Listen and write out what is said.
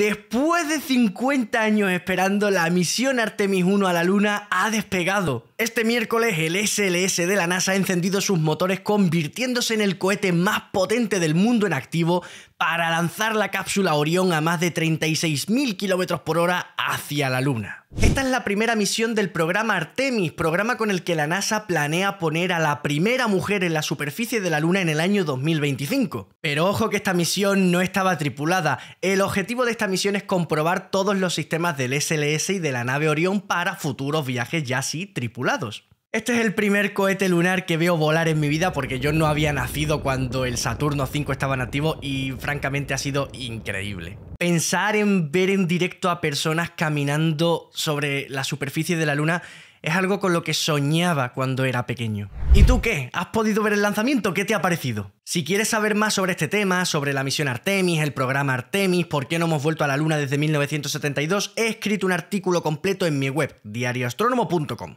Después de 50 años esperando, la misión Artemis 1 a la Luna ha despegado. Este miércoles el SLS de la NASA ha encendido sus motores convirtiéndose en el cohete más potente del mundo en activo para lanzar la cápsula Orión a más de 36.000 km por hora hacia la Luna. Esta es la primera misión del programa Artemis, programa con el que la NASA planea poner a la primera mujer en la superficie de la Luna en el año 2025. Pero ojo que esta misión no estaba tripulada. El objetivo de esta misión es comprobar todos los sistemas del SLS y de la nave Orión para futuros viajes ya sí tripulados. Este es el primer cohete lunar que veo volar en mi vida porque yo no había nacido cuando el Saturno 5 estaba nativo activo y francamente ha sido increíble. Pensar en ver en directo a personas caminando sobre la superficie de la Luna es algo con lo que soñaba cuando era pequeño. ¿Y tú qué? ¿Has podido ver el lanzamiento? ¿Qué te ha parecido? Si quieres saber más sobre este tema, sobre la misión Artemis, el programa Artemis, por qué no hemos vuelto a la Luna desde 1972, he escrito un artículo completo en mi web, diarioastrónomo.com.